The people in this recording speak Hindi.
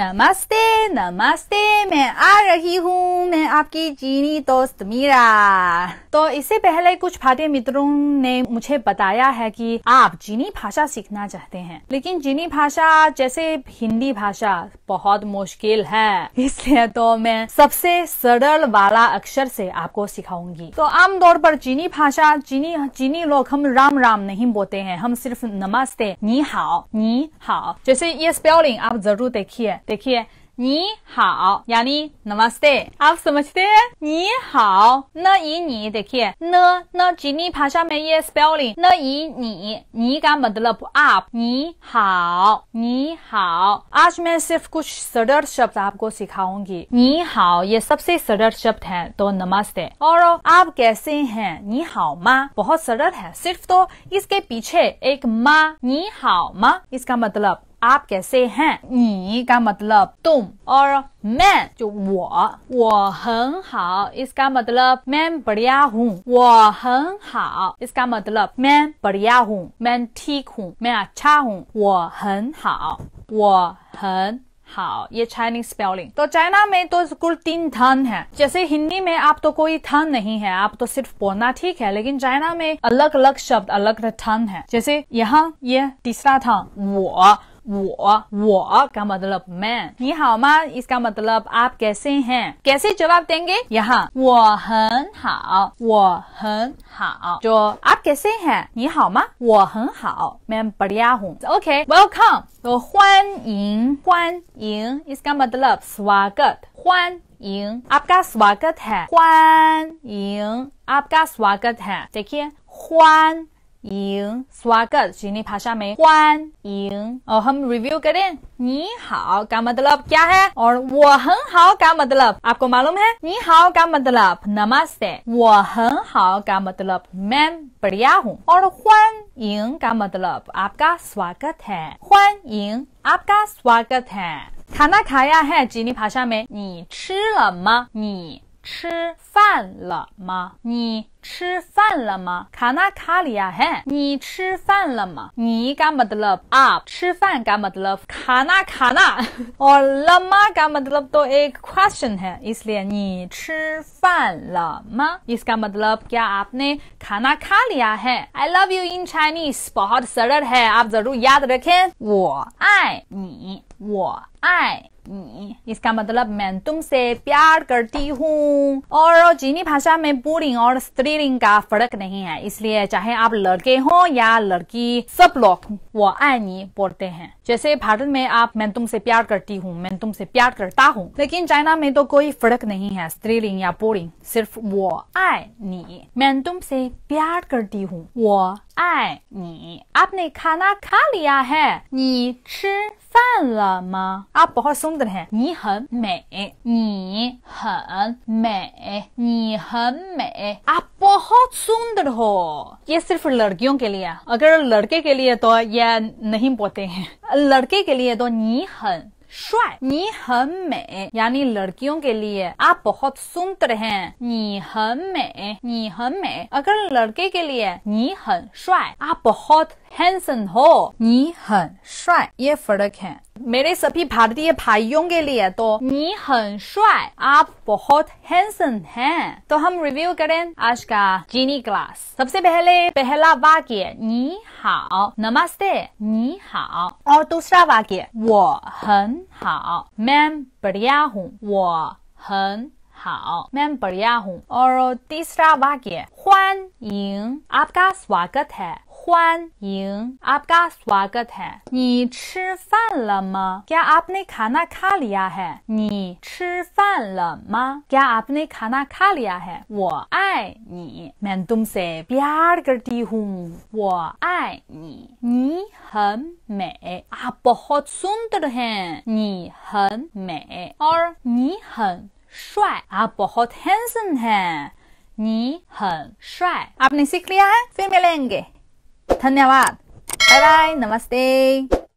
नमस्ते नमस्ते मैं आ रही हूँ मैं आपकी चीनी दोस्त मीरा तो इससे पहले कुछ भारतीय मित्रों ने मुझे बताया है कि आप चीनी भाषा सीखना चाहते हैं लेकिन चीनी भाषा जैसे हिंदी भाषा बहुत मुश्किल है इसलिए तो मैं सबसे सरल वाला अक्षर से आपको सिखाऊंगी तो आमतौर पर चीनी भाषा चीनी चीनी लोग हम राम राम नहीं बोलते हैं हम सिर्फ नमस्ते नी हाओ नी हाओ जैसे ये स्पेलिंग आप जरूर देखिए देखिए नी हाओ यानी नमस्ते आप समझते हैं नी हाओ न ई नी देखिए न न चीनी भाषा में ये स्पेलिंग न ई नी नी का मतलब आप नी हाओ नी हाओ आज मैं सिर्फ कुछ सरल शब्द आपको सिखाऊंगी नी हाओ ये सबसे सरल शब्द है तो नमस्ते और आप कैसे हैं नी हाओ माँ बहुत सरल है सिर्फ तो इसके पीछे एक माँ नी हाओ माँ इसका मतलब आप कैसे का मतलब तुम और मैं जो इसका मतलब मैं बढ़िया इसका मतलब मैं बढ़िया हूँ मैं ठीक हूँ मैं अच्छा हूँ ये चाइनीज स्पेलिंग तो चाइना में तो कुल तीन थन है जैसे हिंदी में आप तो कोई थन नहीं है आप तो सिर्फ बोलना ठीक है लेकिन चाइना में अलग अलग शब्द अलग थन है जैसे यहाँ ये तीसरा था वो 我我 g m d 嘛得了？Man，你好吗？Is g m 干嘛得了？Up guessing hand，guessing job done ge？呀哈，我很好，我很好。就 Up guessing h a n 你好吗？我很好，Man b a i a h OK，Welcome，o 就欢迎欢迎。Is g m 干 l o b s w a g a t 欢迎 Up g a s w a g a t h n 欢迎 Up g a s w a g a t han。再看欢。迎，स्वागत चीनी भाषा में 欢迎 और हम रिव्यू करें नी हाओ का मतलब क्या है और वो हन हाओ का मतलब आपको मालूम है नी हाओ का मतलब नमस्ते वो हन हाओ का मतलब मैं बढ़िया हूँ और हुन यिंग का मतलब आपका स्वागत है हुन यिंग आपका स्वागत है खाना खाया है चीनी भाषा में नी 吃了吗？你吃饭了吗？你吃饭了吗？卡那卡里呀嘿！你吃饭了吗？你干嘛的了啊？吃饭干嘛的了？卡那卡那！我他妈干嘛的了？多哎？Question 嘿，意思连你吃饭了吗？意思干嘛的了？क्या आपने खाना खा लिया है? I love you in Chinese，बहुत सरल है आप जरूर याद रखें。我爱你，我爱。इसका मतलब मैं तुमसे प्यार करती हूँ और चीनी भाषा में पुरिंग और स्त्रीलिंग का फर्क नहीं है इसलिए चाहे आप लड़के हो या लड़की सब लोग वो आनी बोलते हैं जैसे भारत में आप मैं तुमसे प्यार करती हूँ मैं तुमसे प्यार करता हूँ लेकिन चाइना में तो कोई फर्क नहीं है स्त्रीलिंग या पुरिंग सिर्फ वो आय नी मैं तुमसे प्यार करती हूँ वो आय नी आपने खाना खा लिया है नी आप बहुत सुंदर आप बहुत सुंदर हो ये सिर्फ लड़कियों के लिए अगर लड़के के लिए तो ये नहीं बोलते हैं लड़के के लिए तो नी हन यानी लड़कियों के लिए आप बहुत सुंदर हैं। अगर लड़के के लिए आप बहुत handsome हो，你很帅，ये फर्क है मेरे सभी भारतीय भाइयों के लिए तो श्वाय आप बहुत handsome हैं। तो हम रिव्यू करें आज का जीनी क्लास सबसे पहले पहला वाक्य नी हाओ नमस्ते नी हाओ और दूसरा वाक्य वो हन हाओ मैम बढ़िया हूँ वो हन मैम बढ़िया हूँ और तीसरा वाक्य 欢迎 आपका स्वागत है 欢迎，आपका स्वागत है। 你吃饭了吗？क्या आपने खाना खा लिया है? 你吃饭了吗？क्या आपने खाना खा लिया है? 我爱你，मैं तुमसे प्यार करती हूँ。我爱你，你很美，आप बहुत सुंदर हैं。你很美，而你很帅，आप बहुत handsome हैं。你很帅，आपने सीख लिया है? फिर मिलेंगे। धन्यवाद बाय बाय नमस्ते